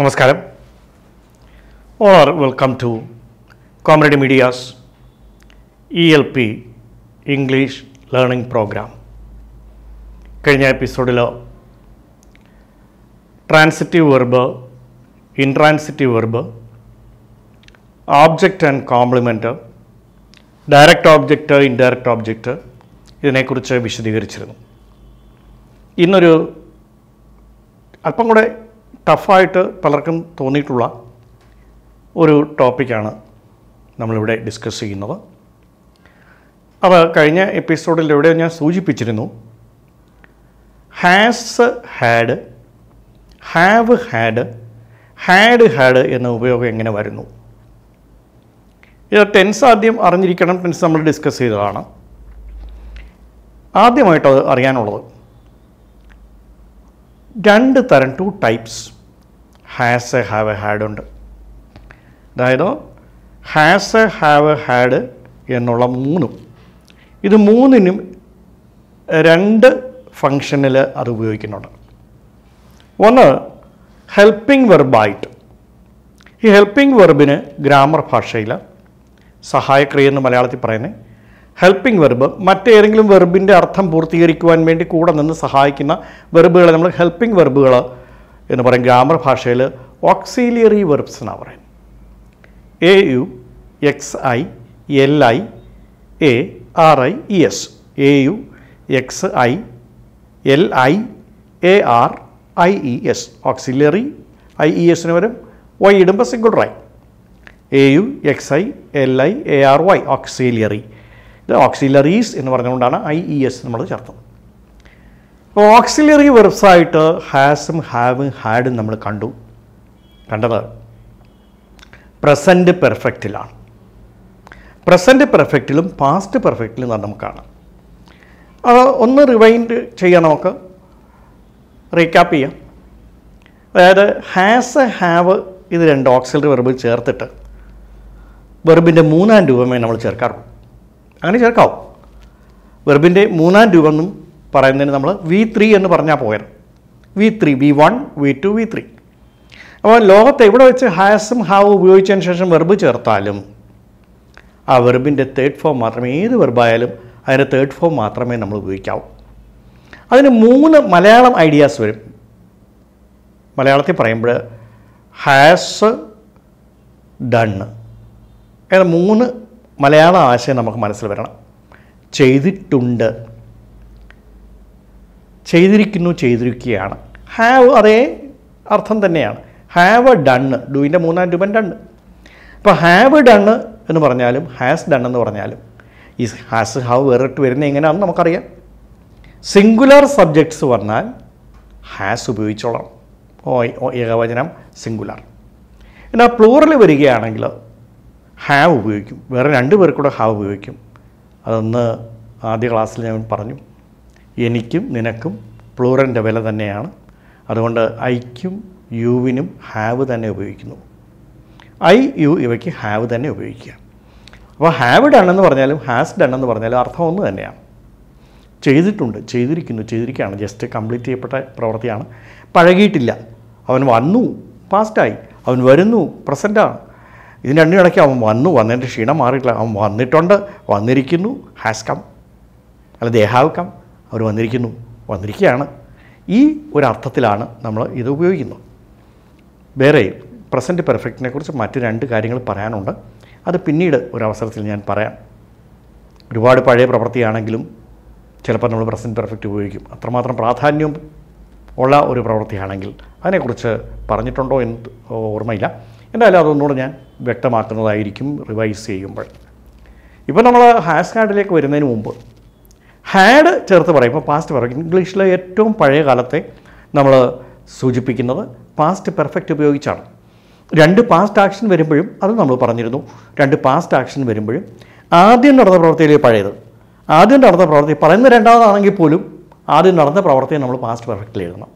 നമസ്കാരം all are welcome to comrade medias E L P English learning program കഴിഞ്ഞ എപ്പിസോഡിൽ transitive verb intransitive verb object and complement direct object indirect object ഇതിനെക്കുറിച്ച് വിശദീകരിച്ചിരുന്നു ഇന്നൊരു അല്പം കൂടെ ടഫായിട്ട് പലർക്കും തോന്നിയിട്ടുള്ള ഒരു ടോപ്പിക്കാണ് നമ്മളിവിടെ ഡിസ്കസ് ചെയ്യുന്നത് അപ്പോൾ കഴിഞ്ഞ എപ്പിസോഡിൽ എവിടെ ഞാൻ സൂചിപ്പിച്ചിരുന്നു has had have had had had എന്ന ഉപയോഗം എങ്ങനെ വരുന്നു ഇത് ടെൻസ് ആദ്യം അറിഞ്ഞിരിക്കണം ടെൻസ് നമ്മൾ ഡിസ്കസ് ചെയ്തതാണ് ആദ്യമായിട്ട് അറിയാനുള്ളത് രണ്ട് തരം two types has a have a had ഉണ്ട് അതായത് has a have a had എന്നുള്ള മൂന്നും ഇത് മൂന്നിനും രണ്ട് ഫങ്ഷനിൽ അത് ഉപയോഗിക്കുന്നുണ്ട് ഒന്ന് ഹെൽപ്പിംഗ് വെർബായിട്ട് ഈ ഹെൽപ്പിംഗ് വെർബിന് ഗ്രാമർ ഭാഷയിൽ സഹായക്രിയ എന്ന് മലയാളത്തിൽ പറയുന്നത് ഹെൽപ്പിംഗ് വെർബ് മറ്റേതെങ്കിലും വെർബിൻ്റെ അർത്ഥം പൂർത്തീകരിക്കുവാൻ വേണ്ടി കൂടെ നിന്ന് സഹായിക്കുന്ന വെർബുകളെ നമ്മൾ ഹെൽപ്പിംഗ് വെർബുകൾ എന്ന് പറയും ഗ്രാമർ ഭാഷയിൽ ഓക്സിലിയറി വെർബ്സ് എന്നാണ് പറയുന്നത് A U X I L I A R I E S A U X I L I A R I E S auxiliary I E എസിന് വരും വൈ ഇടുമ്പോൾ സിംഗിൾ റൈ A U X I L I A R Y auxiliary ഇത് auxiliaries എന്ന് പറഞ്ഞുകൊണ്ടാണ് I E e S നമ്മൾ ചേർത്തത് അപ്പോൾ ഓക്സിലറി വെർബ്സായിട്ട് ഹാസും ഹാവും ഹാഡും നമ്മൾ കണ്ടു കണ്ടത് പ്രസൻറ്റ് പെർഫെക്റ്റിലാണ് പ്രസൻറ്റ് പെർഫെക്റ്റിലും പാസ്റ്റ് പെർഫെക്റ്റിലും നമുക്ക് കാണാം അത് ഒന്ന് റിവൈൻഡ് ചെയ്യാം നമുക്ക് റീക്യാപ്പ് ചെയ്യാം അതായത് ഹാസ് ഹാവ് ഇത് രണ്ട് ഓക്സിലറി വെർബ് ചേർത്തിട്ട് വെർബിൻ്റെ മൂന്നാം രൂപമേ നമ്മൾ ചേർക്കാറുള്ളൂ അങ്ങനെ ചേർക്കാവും വെർബിൻ്റെ മൂന്നാം രൂപം എന്നും പറയുന്നതിന് നമ്മൾ വി ത്രീ എന്ന് പറഞ്ഞാൽ പോയത് V three V one V two V three അപ്പോൾ ലോകത്തെ എവിടെ വെച്ച് ഹാസും ഹാവ് ഉപയോഗിച്ചതിന് ശേഷം വെർബ് ചേർത്താലും ആ വെർബിൻ്റെ തേർഡ് ഫോം മാത്രമേ ഏത് വെർബായാലും അതിൻ്റെ തേർഡ് ഫോം മാത്രമേ നമ്മൾ ഉപയോഗിക്കാവൂ അതിന് മൂന്ന് മലയാളം ഐഡിയാസ് വരും മലയാളത്തിൽ പറയുമ്പോൾ ഹാസ് ഡണ് എന്ന മൂന്ന് മലയാള ആശയം നമുക്ക് മനസ്സിൽ വരണം ചെയ്തിട്ടുണ്ട് ചെയ്തിരിക്കുന്നു ചെയ്തിരിക്കുകയാണ് ഹാവ് അതേ അർത്ഥം തന്നെയാണ് ഹാവ് ഡണ്ണ് ഡൂവിൻ്റെ മൂന്നാം രൂപൻ ഡണ്ണ് അപ്പോൾ ഹാവ് ഡണ്ണ് എന്ന് പറഞ്ഞാലും ഹാസ് ഡൺ എന്ന് പറഞ്ഞാലും ഈ ഹാസ് ഹാവ് വേറിട്ട് വരുന്നത് എങ്ങനെയാണെന്ന് നമുക്കറിയാം സിംഗുലർ സബ്ജക്ട്സ് പറഞ്ഞാൽ ഹാസ് ഉപയോഗിച്ചോളാം ഏകവചനം സിംഗുലർ എന്നാൽ പ്ലൂറൽ വരികയാണെങ്കിൽ ഹാവ് ഉപയോഗിക്കും വേറെ രണ്ട് പേർക്കൂടെ ഹാവ് ഉപയോഗിക്കും അതൊന്ന് ആദ്യ ക്ലാസ്സിൽ ഞാൻ പറഞ്ഞു എനിക്കും നിനക്കും പ്ലൂറൻ്റെ വില തന്നെയാണ് അതുകൊണ്ട് ഐക്കും യുവിനും ഹാവ് തന്നെ ഉപയോഗിക്കുന്നു ഐ യു ഇവയ്ക്ക് ഹാവ് തന്നെ ഉപയോഗിക്കുക അപ്പോൾ ഹാവ് ഡൺ എന്ന് പറഞ്ഞാലും ഹാസ് ഡൺ എന്ന് പറഞ്ഞാലും അർത്ഥം ഒന്ന് തന്നെയാണ് ചെയ്തിട്ടുണ്ട് ചെയ്തിരിക്കുന്നു ചെയ്തിരിക്കുകയാണ് ജസ്റ്റ് കംപ്ലീറ്റ് ചെയ്യപ്പെട്ട പ്രവൃത്തിയാണ് പഴകിയിട്ടില്ല അവൻ വന്നു പാസ്റ്റായി അവൻ വരുന്നു പ്രസൻറ്റാണ് ഇതിന് രണ്ടും ഇടയ്ക്ക് അവൻ വന്നു വന്നതിൻ്റെ ക്ഷീണം മാറിയിട്ടില്ല അവൻ വന്നിട്ടുണ്ട് വന്നിരിക്കുന്നു ഹാസ് കം അല്ല ദേ ഹാവ് കം അവർ വന്നിരിക്കുന്നു വന്നിരിക്കുകയാണ് ഈ ഒരു അർത്ഥത്തിലാണ് നമ്മൾ ഇത് ഉപയോഗിക്കുന്നത് വേറെ പ്രസൻറ്റ് പെർഫെക്റ്റിനെ കുറിച്ച് മറ്റ് രണ്ട് കാര്യങ്ങൾ പറയാനുണ്ട് അത് പിന്നീട് ഒരു അവസരത്തിൽ ഞാൻ പറയാം ഒരുപാട് പഴയ പ്രവൃത്തിയാണെങ്കിലും ചിലപ്പോൾ നമ്മൾ പ്രസൻറ്റ് പെർഫെക്റ്റ് ഉപയോഗിക്കും അത്രമാത്രം പ്രാധാന്യം ഉള്ള ഒരു പ്രവൃത്തിയാണെങ്കിൽ അതിനെക്കുറിച്ച് പറഞ്ഞിട്ടുണ്ടോ എന്ന് ഓർമ്മയില്ല എന്തായാലും അതൊന്നുകൂടെ ഞാൻ വ്യക്തമാക്കുന്നതായിരിക്കും റിവൈസ് ചെയ്യുമ്പോൾ ഇപ്പോൾ നമ്മൾ ഹാസ് ഹാഡിലേക്ക് വരുന്നതിന് മുമ്പ് ഹാഡ് ചേർത്ത് ഇപ്പോൾ പാസ്റ്റ് പറയും ഇംഗ്ലീഷിലെ ഏറ്റവും പഴയ കാലത്തെ നമ്മൾ സൂചിപ്പിക്കുന്നത് പാസ്റ്റ് പെർഫെക്റ്റ് ഉപയോഗിച്ചാണ് രണ്ട് പാസ്റ്റ് ആക്ഷൻ വരുമ്പോഴും അത് നമ്മൾ പറഞ്ഞിരുന്നു രണ്ട് പാസ്റ്റ് ആക്ഷൻ വരുമ്പോഴും ആദ്യം നടന്ന പ്രവർത്തിയിലേ പഴയത് ആദ്യം നടന്ന പ്രവർത്തി പറയുന്ന രണ്ടാമതാണെങ്കിൽ പോലും ആദ്യം നടന്ന പ്രവർത്തിയെ നമ്മൾ പാസ്റ്റ് പെർഫെക്റ്റിൽ എഴുതണം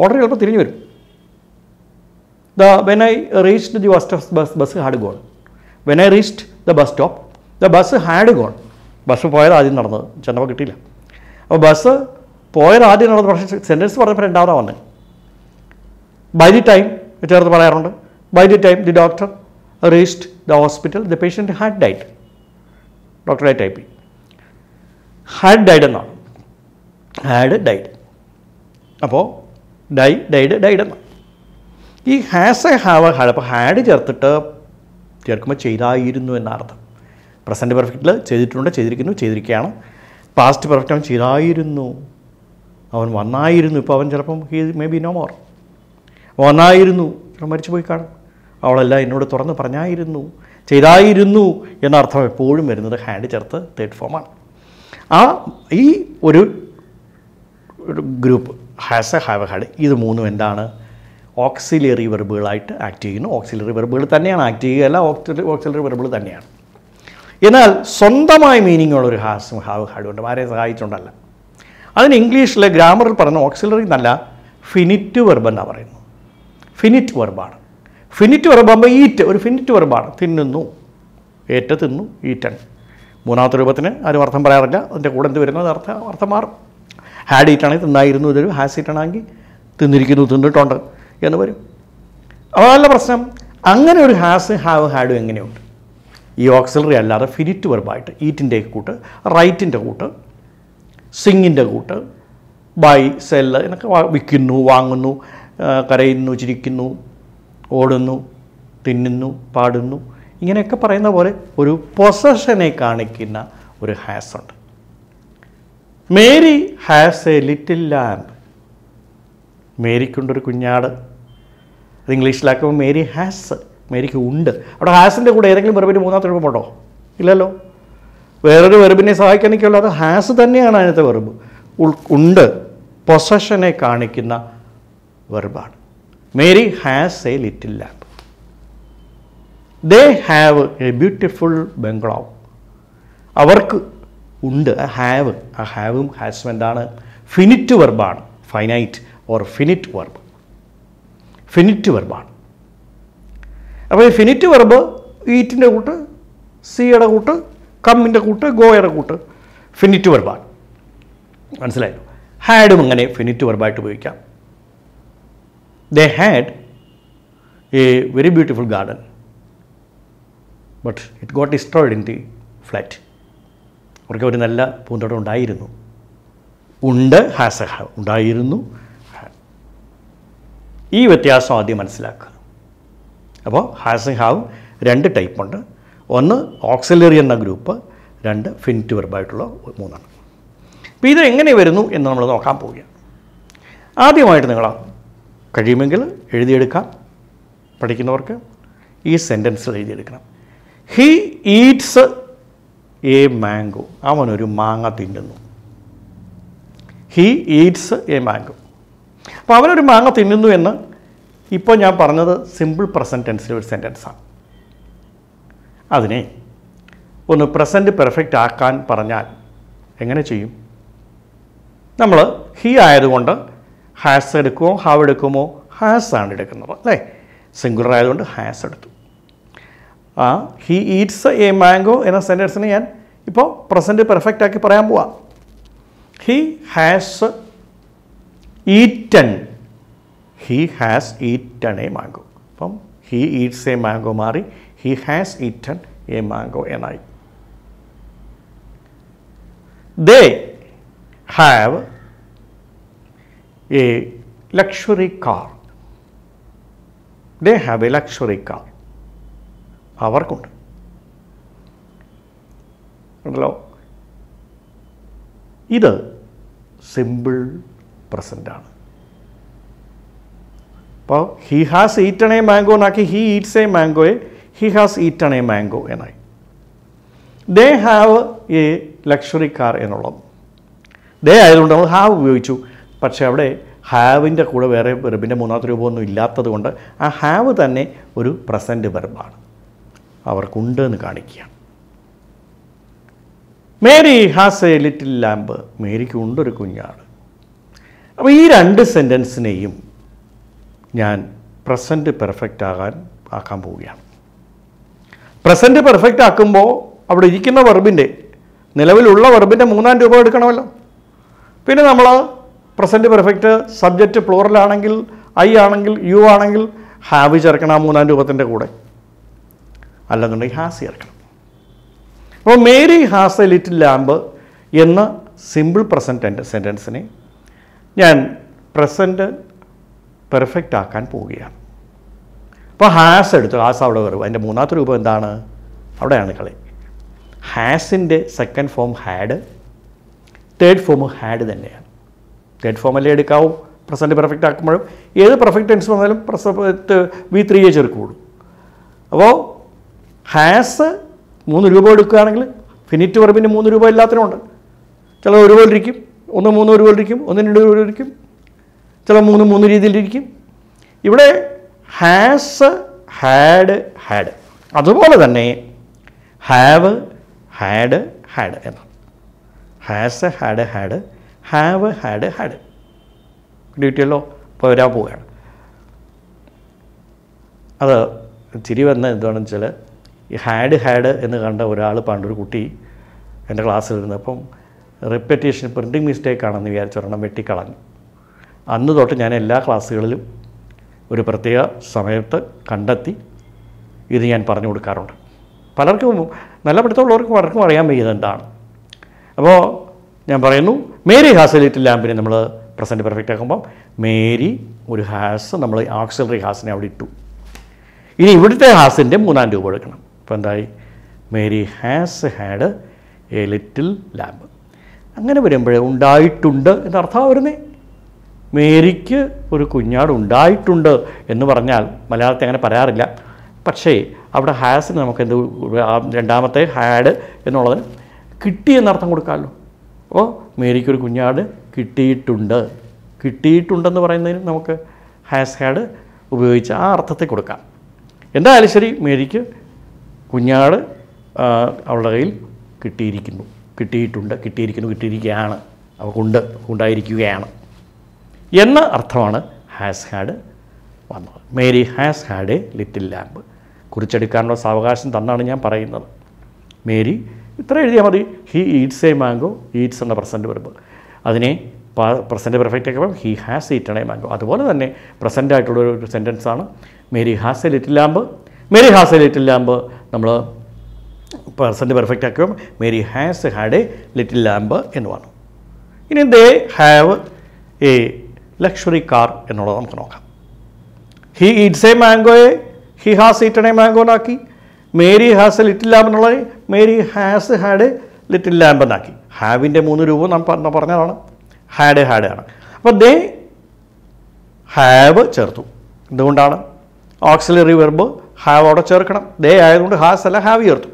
ഓർഡർ ചിലപ്പോൾ തിരിഞ്ഞു വരും the, when I reached the bus, bus, bus had gone. When I reached the bus stop, the bus had gone. Bus പോയത് ആദ്യം നടന്നത് ചെന്നപ്പോൾ കിട്ടിയില്ല അപ്പോൾ ബസ് പോയത് ആദ്യം നടന്നത് പക്ഷേ സെൻറ്റൻസ് പറഞ്ഞപ്പോൾ രണ്ടാമതാണ് വന്നത് ബൈ ദി ടൈം ചേർത്ത് പറയാറുണ്ട് by the time the doctor reached the hospital the patient had died ഡോക്ടറെ ടൈപ്പ് ഹാഡ് ഡൈഡ് എന്നാണ് ഹാഡ് ഡൈഡ് അപ്പോൾ ഡൈ ഡൈഡ് ഡൈഡ് എന്നാണ് ഈ has a have a had അപ്പോൾ ഹാഡ് ചേർത്തിട്ട് ചേർക്കുമ്പോൾ ചെയ്തായിരുന്നു എന്നർത്ഥം പ്രസൻറ്റ് പെർഫെക്റ്റിൽ ചെയ്തിട്ടുണ്ട് ചെയ്തിരിക്കുന്നു ചെയ്തിരിക്കുകയാണ് പാസ്റ്റ് പെർഫെക്റ്റ് അവൻ ചെയ്തായിരുന്നു അവൻ വന്നായിരുന്നു ഇപ്പോൾ അവൻ ചിലപ്പം he may be no more വന്നായിരുന്നു മരിച്ചു പോയി കാണും അവളെല്ലാം എന്നോട് തുറന്ന് പറഞ്ഞായിരുന്നു ചെയ്തായിരുന്നു എന്നർത്ഥം എപ്പോഴും വരുന്നത് ഹാൻഡ് ചേർത്ത് തേർഡ് ഫോമാണ് ആ ഈ ഒരു group has a have had ഇത് മൂന്നും എന്താണ് ഓക്സിലറി വെർബുകളായിട്ട് ആക്ട് ചെയ്യുന്നു ഓക്സിലറി വെർബുകൾ തന്നെയാണ് ആക്ട് ചെയ്യുക അല്ല ഓക്സിലറി ഓക്സിലറി വെർബുകൾ തന്നെയാണ് എന്നാൽ സ്വന്തമായ മീനിങ്ങുള്ളൊരു ഹാസും ഹാവ് ഹാഡുണ്ട് ആരെ സഹായിച്ചുകൊണ്ടല്ല അതിന് ഇംഗ്ലീഷിലെ ഗ്രാമറിൽ പറഞ്ഞ ഓക്സിലറി എന്നല്ല ഫിനിറ്റ് വെർബ് എന്നാണ് പറയുന്നത് ഫിനിറ്റ് വെർബാണ് ഫിനിറ്റ് വെർബാകുമ്പോൾ ഈറ്റ് ഒരു ഫിനിറ്റ് വെർബാണ് തിന്നുന്നു ഏറ്റ തിന്നു ഈറ്റൻ മൂന്നാമത്തെ രൂപത്തിന് ആരും അർത്ഥം പറയാറില്ല അതിൻ്റെ കൂടെ എന്ത് വരുന്നത് അർത്ഥം അർത്ഥം മാറും ഹാഡ് ഈറ്റാണെങ്കിൽ തിന്നായിരുന്നു ഇതൊരു ഹാസ് ഈറ്റാണെങ്കിൽ തിന്നിരിക്കുന്നു തിന്നിട്ടുണ്ട് എന്ന് വരും നല്ല പ്രശ്നം അങ്ങനെ ഒരു ഹാസ് ഹാവ് ഹാഡ് എങ്ങനെയുണ്ട് ഈ ഓക്സിലറി അല്ലാതെ ഫിനിറ്റ് വെർബായിട്ട് ഈറ്റിൻ്റെ കൂട്ട് റൈറ്റിൻ്റെ കൂട്ട് സിങ്ങിൻ്റെ കൂട്ട് ബൈ സെല്ല് എന്നൊക്കെ വിൽക്കുന്നു വാങ്ങുന്നു കരയുന്നു ചിരിക്കുന്നു ഓടുന്നു തിന്നുന്നു പാടുന്നു ഇങ്ങനെയൊക്കെ പറയുന്ന പോലെ ഒരു പൊസഷനെ കാണിക്കുന്ന ഒരു ഹാസ് ഉണ്ട് Mary has a little lamb മേരിക്കുണ്ടൊരു കുഞ്ഞാട് ഇത് ഇംഗ്ലീഷിലാക്കുമ്പോൾ മേരി ഹാസ് മേരിക്ക് ഉണ്ട് അവിടെ ഹാസിൻ്റെ കൂടെ ഏതെങ്കിലും വെറുപ്പിന് മൂന്നാമത്തെ എഴുപ്പമുണ്ടോ ഇല്ലല്ലോ വേറൊരു വെറുപ്പിനെ സഹായിക്കാൻ നിൽക്കുള്ളൂ അത് ഹാസ് തന്നെയാണ് അതിനകത്തെ വെറുബ് ഉണ്ട് പൊസഷനെ കാണിക്കുന്ന വെറുപാണ് Mary has a little lamb they have a beautiful bungalow അവർക്ക് ഉണ്ട് ആ ഹാവ് ആ ഹാവും ഹാസ്മെൻ്റാണ് ഫിനിറ്റ് വെർബാണ് finite or finite verb finite വെർബാണ് അപ്പോൾ ഈ ഫിനിറ്റ് വെർബ് ഈറ്റിൻ്റെ കൂട്ട് സിയുടെ കൂട്ട് കമ്മിൻ്റെ കൂട്ട് ഗോയുടെ കൂട്ട് ഫിനിറ്റ് വെർബാണ് മനസ്സിലായല്ലോ ഹാഡും അങ്ങനെ ഫിനിറ്റ് വെർബായിട്ട് ഉപയോഗിക്കാം they had a very beautiful garden but it got destroyed in the flood അവർക്ക് ഒരു നല്ല പൂന്തോട്ടം ഉണ്ടായിരുന്നു ഉണ്ട് ഹാസ് ഉണ്ടായിരുന്നു ഈ വ്യത്യാസം ആദ്യം മനസ്സിലാക്കുക അപ്പോൾ ഹാസ് ഹാവ് രണ്ട് ടൈപ്പുണ്ട് ഒന്ന് ഓക്സിലറി എന്ന ഗ്രൂപ്പ് രണ്ട് ഫിനിറ്റ് വെർബായിട്ടുള്ള മൂന്നാണ് അപ്പോൾ ഇത് എങ്ങനെ വരുന്നു എന്ന് നമ്മൾ നോക്കാൻ പോവുകയാണ് ആദ്യമായിട്ട് നിങ്ങൾ കഴിയുമെങ്കിൽ എഴുതിയെടുക്കാം പഠിക്കുന്നവർക്ക് ഈ സെൻറ്റൻസ് എഴുതിയെടുക്കണം ഹീ ഈറ്റ്സ് എ മാംഗോ അവനൊരു മാങ്ങ തിന്നുന്നു ഹീ ഈറ്റ്സ് എ മാംഗോ അപ്പോൾ അവരൊരു മാങ്ങ തിന്നുന്നു എന്ന് ഇപ്പോൾ ഞാൻ പറഞ്ഞത് സിമ്പിൾ പ്രസൻറ്റ് ടെൻസിലെ ഒരു സെൻറ്റൻസാണ് അതിനെ ഒന്ന് പ്രസൻറ്റ് പെർഫെക്റ്റ് ആക്കാൻ പറഞ്ഞാൽ എങ്ങനെ ചെയ്യും നമ്മൾ ഹി ആയതുകൊണ്ട് ഹാസ് എടുക്കുമോ ഹാവ് എടുക്കുമോ ഹാസ് ആണ് എടുക്കുന്നത് അല്ലേ സിംഗുലർ ആയതുകൊണ്ട് ഹാസ് എടുത്തു ആ ഹി ഈറ്റ്സ് എ മാംഗോ എന്ന സെൻറ്റൻസിനെ ഞാൻ ഇപ്പോൾ പ്രസൻറ്റ് പെർഫെക്റ്റ് ആക്കി പറയാൻ പോവാം he has eaten he has eaten a mango അപ്പം ഹീ ഈറ്റ്സ് എ മാംഗോ മാറി he has eaten a mango എന്നായി they have a luxury car they have a luxury car അവർക്കുണ്ട് ഉണ്ടല്ലോ ഇത് സിമ്പിൾ പ്രസൻ്റാണ് അപ്പോൾ he has eaten a mango എന്നാക്കി he eats a മാംഗോയെ he has eaten a mango എന്നായി they have a luxury car എന്നുള്ളത് ദേ ആയതുകൊണ്ട് നമ്മൾ ഹാവ് ഉപയോഗിച്ചു പക്ഷേ അവിടെ ഹാവിൻ്റെ കൂടെ വേറെ വെറുബിൻ്റെ മൂന്നാമത്തെ രൂപമൊന്നും ഇല്ലാത്തത് കൊണ്ട് ആ ഹാവ് തന്നെ ഒരു പ്രസൻറ്റ് വെർബാണ് അവർക്കുണ്ട് എന്ന് കാണിക്കുകയാണ് Mary has a little lamb മേരിക്കുണ്ടൊരു കുഞ്ഞാണ് അപ്പോൾ ഈ രണ്ട് സെൻറ്റൻസിനെയും ഞാൻ പ്രസൻറ്റ് പെർഫെക്റ്റ് ആകാൻ ആക്കാൻ പോവുകയാണ് പ്രസൻറ്റ് പെർഫെക്റ്റ് ആക്കുമ്പോൾ അവിടെ ഇരിക്കുന്ന വെർബിൻ്റെ നിലവിലുള്ള വെർബിൻ്റെ മൂന്നാം രൂപ എടുക്കണമല്ലോ പിന്നെ നമ്മൾ പ്രസൻറ്റ് പെർഫെക്റ്റ് സബ്ജക്റ്റ് പ്ലോറലാണെങ്കിൽ ഐ ആണെങ്കിൽ യു ആണെങ്കിൽ ഹാവ് ചേർക്കണം ആ മൂന്നാം രൂപത്തിൻ്റെ കൂടെ അല്ലെന്നുണ്ടെങ്കിൽ ഹാസ് ചേർക്കണം അപ്പോൾ Mary has a little lamb എന്ന സിമ്പിൾ പ്രസൻറ്റ് സെൻറ്റൻസിനെ ഞാൻ പ്രസൻറ്റ് പെർഫെക്റ്റ് ആക്കാൻ പോവുകയാണ് അപ്പോൾ ഹാസ് എടുത്തു ഹാസ് അവിടെ വരും അതിൻ്റെ മൂന്നാമത്തെ രൂപം എന്താണ് അവിടെയാണ് കളി ഹാസിൻ്റെ second form had third form had തന്നെയാണ് തേർഡ് ഫോം അല്ലേ എടുക്കാവും പ്രസൻറ്റ് പെർഫെക്റ്റ് ആക്കുമ്പോഴും ഏത് പെർഫെക്റ്റ് ടെൻസ് വന്നാലും പ്രസത്ത് വി ത്രീയെ ചേർക്കുകയുള്ളൂ അപ്പോൾ ഹാസ് മൂന്ന് രൂപ എടുക്കുകയാണെങ്കിൽ ഫിനിറ്റ് വർബിന് മൂന്ന് രൂപ എല്ലാത്തിനും ഉണ്ട് ചിലത് ഒരുപോലെ ഇരിക്കും ഒന്ന് മൂന്ന് ഒരു പോലിരിക്കും ഒന്ന് രണ്ട് പോലിരിക്കും ചില മൂന്ന് മൂന്ന് രീതിയിലിരിക്കും ഇവിടെ ഹാസ് ഹാഡ് ഹാഡ് അതുപോലെ തന്നെ ഹാവ് ഹാഡ് ഹാഡ് എന്നാണ് has had had have had had കിട്ടിയല്ലോ അപ്പോൾ വരാൻ പോവുകയാണ് അത് തിരി വന്ന എന്താണെന്ന് വെച്ചാൽ ഈ ഹാഡ് ഹാഡ് എന്ന് കണ്ട ഒരാൾ പണ്ടൊരു കുട്ടി എൻ്റെ ക്ലാസ്സിൽ ഇരുന്നപ്പം റിപ്പറ്റേഷൻ പ്രിൻറ്റിങ് മിസ്റ്റേക്ക് ആണെന്ന് വിചാരിച്ച് ഒരെണ്ണം വെട്ടിക്കളഞ്ഞു അന്ന് തൊട്ട് ഞാൻ എല്ലാ ക്ലാസ്സുകളിലും ഒരു പ്രത്യേക സമയത്ത് കണ്ടെത്തി ഇത് ഞാൻ പറഞ്ഞു കൊടുക്കാറുണ്ട് പലർക്കും നല്ല പഠിത്തമുള്ളവർക്കും പലർക്കും അറിയാൻ വയ്യത് എന്താണ് അപ്പോൾ ഞാൻ പറയുന്നു മേരി ഹാസ് ലിറ്റിൽ ലാമ്പിനെ നമ്മൾ പ്രസൻറ്റ് പെർഫെക്റ്റ് ആക്കുമ്പം മേരി ഒരു ഹാസ് നമ്മൾ ആക്സിലറി ഹാസിനെ അവിടെ ഇട്ടു ഇനി ഇവിടുത്തെ ഹാസിൻ്റെ മൂന്നാം രൂപ എടുക്കണം അപ്പോൾ എന്തായി Mary has had a little lamb അങ്ങനെ വരുമ്പോഴേ ഉണ്ടായിട്ടുണ്ട് എന്നർത്ഥം വരുന്നേ മേരിക്ക് ഒരു കുഞ്ഞാട് ഉണ്ടായിട്ടുണ്ട് എന്ന് പറഞ്ഞാൽ മലയാളത്തെ അങ്ങനെ പറയാറില്ല പക്ഷേ അവിടെ ഹാസിന് നമുക്ക് എന്ത് രണ്ടാമത്തെ ഹാഡ് എന്നുള്ളത് കിട്ടി എന്നർത്ഥം കൊടുക്കാമല്ലോ അപ്പോൾ മേരിക്കൊരു കുഞ്ഞാട് കിട്ടിയിട്ടുണ്ട് കിട്ടിയിട്ടുണ്ടെന്ന് പറയുന്നതിന് നമുക്ക് ഹാസ് ഹാഡ് ഉപയോഗിച്ച് ആ അർത്ഥത്തെ കൊടുക്കാം എന്തായാലും ശരി മേരിക്ക് കുഞ്ഞാട് അവളുടെ കയ്യിൽ കിട്ടിയിരിക്കുന്നു കിട്ടിയിട്ടുണ്ട് കിട്ടിയിരിക്കുന്നു കിട്ടിയിരിക്കുകയാണ് അവക്കുണ്ട് ഉണ്ടായിരിക്കുകയാണ് എന്ന അർത്ഥമാണ് ഹാസ് ഹാഡ് വന്നത് Mary has had a little lamb കുറിച്ചെടുക്കാനുള്ള സാവകാശം തന്നാണ് ഞാൻ പറയുന്നത് മേരി ഇത്ര എഴുതിയാൽ മതി he eats a mango eats എന്ന പ്രസൻറ്റ് വരുമ്പ് അതിനെ പ്രസൻറ്റ് പെർഫെക്റ്റ് ആക്കുമ്പോൾ he has eaten a mango അതുപോലെ തന്നെ പ്രസൻ്റ് ആയിട്ടുള്ള ഒരു സെൻറ്റൻസാണ് Mary has a little lamb Mary has a little lamb നമ്മൾ പേഴ്സൻ്റ് പെർഫെക്റ്റ് ആക്കും Mary has had a little lamb പറഞ്ഞു ഇനി they have a luxury car എന്നുള്ളത് നമുക്ക് നോക്കാം ഹി ഈറ്റ്സ് എ മാംഗോയെ he has eaten a mango എന്നാക്കി Mary has a little lamb എന്നുള്ളത് Mary has had little lamb എന്നാക്കി ഹാവിൻ്റെ മൂന്ന് രൂപം നാം പറഞ്ഞതാണ് ഹാഡ് ഹാഡ് ആണ് അപ്പോൾ ദേ ഹാവ് ചേർത്തു എന്തുകൊണ്ടാണ് ഓക്സിലറി വെർബ് ഹാവ് അവിടെ ചേർക്കണം ദേ ആയതുകൊണ്ട് ഹാസ് അല്ല ഹാവ് ചേർത്തു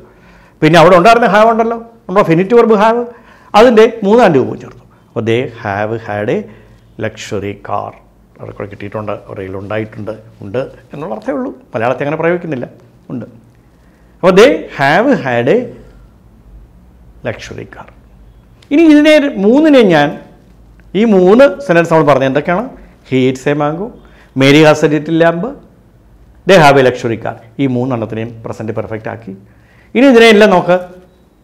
പിന്നെ അവിടെ ഉണ്ടായിരുന്ന ഹാവ് ഉണ്ടല്ലോ നമ്മുടെ ഫിനിറ്റ് വെർബ് ഹാവ് അതിൻ്റെ മൂന്നാം രൂപവും ചേർത്തു അപ്പോൾ they have had a luxury car അവർക്കൂടെ കിട്ടിയിട്ടുണ്ട് അവരുടെ ഉണ്ടായിട്ടുണ്ട് ഉണ്ട് എന്നുള്ള അർത്ഥമേ ഉള്ളൂ മലയാളത്തെ അങ്ങനെ പ്രയോഗിക്കുന്നില്ല ഉണ്ട് അപ്പോൾ they have had a luxury car ഇനി ഇതിനെ മൂന്നിനെ ഞാൻ ഈ മൂന്ന് സെൻറ്റൻസ് നമ്മൾ പറഞ്ഞത് എന്തൊക്കെയാണ് he eats a mango Mary has a lamp they have a luxury car ഈ മൂന്നെണ്ണത്തിനെയും പ്രസൻറ്റ് പെർഫെക്റ്റ് ആക്കി ഇനി ഇതിനെ എല്ലാം നോക്ക്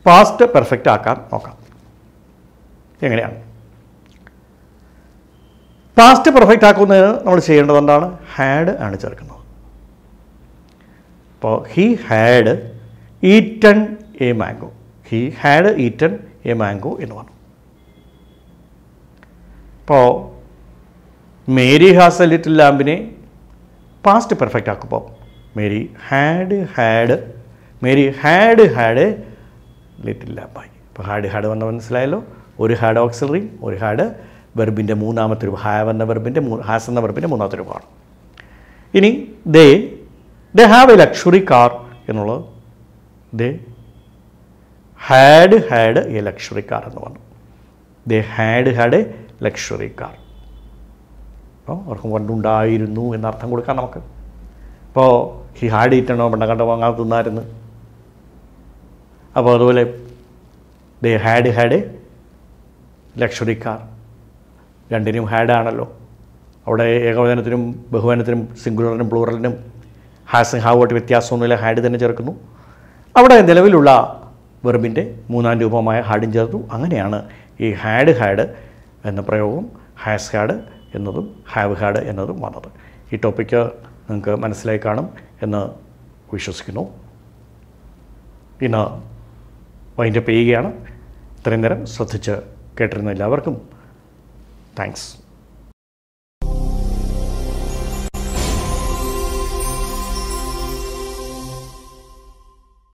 പാസ്റ്റ് പെർഫെക്റ്റ് ആക്കാൻ നോക്കാം എങ്ങനെയാണ് പാസ്റ്റ് പെർഫെക്റ്റ് ആക്കുന്നതിന് നമ്മൾ ചെയ്യേണ്ടത് എന്താണ് ഹാഡ് ആണ് ചേർക്കുന്നത് അപ്പോൾ he had eaten a mango he had eaten a mango എന്ന് പറഞ്ഞു അപ്പോൾ മേരി ഹാസ് എ ലിറ്റിൽ ലാമ്പിനെ പാസ്റ്റ് പെർഫെക്റ്റ് ആക്കുമ്പോൾ Mary had had Mary had had little ലാബായി ഇപ്പോൾ ഹാഡ് ഹാഡ് വന്ന മനസ്സിലായല്ലോ ഒരു ഹാഡ് ഓക്സിലറി ഒരു ഹാഡ് വെർബിൻ്റെ മൂന്നാമത്തെ രൂപ ഹാവ് എന്ന വെർബിൻ്റെ ഹാസ് എന്ന വെർബിൻ്റെ മൂന്നാമത്തെ രൂപമാണ് ഇനി they they have a luxury car എന്നുള്ളത് they had had a luxury car എന്ന് പറഞ്ഞു they had had a luxury car അപ്പോൾ അവർക്ക് പണ്ടുണ്ടായിരുന്നു എന്നർത്ഥം കൊടുക്കാം നമുക്ക് അപ്പോൾ ഹി ഹാഡ് ഈറ്റണോ പണ്ടക്കണ്ട വാങ്ങാതെ തിന്നായിരുന്നു അപ്പോൾ അതുപോലെ they had had luxury car രണ്ടിനും ഹാഡാണല്ലോ അവിടെ ഏകവചനത്തിനും ബഹുവചനത്തിനും സിംഗുലറിനും പ്ലൂറലിനും ഹാസ് ഹാവോട്ട് വ്യത്യാസമൊന്നുമില്ല ഹാഡ് തന്നെ ചേർക്കുന്നു അവിടെ നിലവിലുള്ള വെർബിൻ്റെ മൂന്നാം രൂപമായ ഹാഡും ചേർത്തു അങ്ങനെയാണ് ഈ ഹാഡ് ഹാഡ് എന്ന പ്രയോഗവും ഹാസ് ഹാഡ് എന്നതും ഹാവ് ഹാഡ് എന്നതും വന്നത് ഈ ടോപ്പിക്ക് നിങ്ങൾക്ക് മനസ്സിലായി കാണും എന്ന് വിശ്വസിക്കുന്നു ഇന്ന് വൈൻഡപ്പ് ചെയ്യുകയാണ് ഇത്രയും നേരം ശ്രദ്ധിച്ച് കേട്ടിരുന്ന എല്ലാവർക്കും താങ്ക്സ്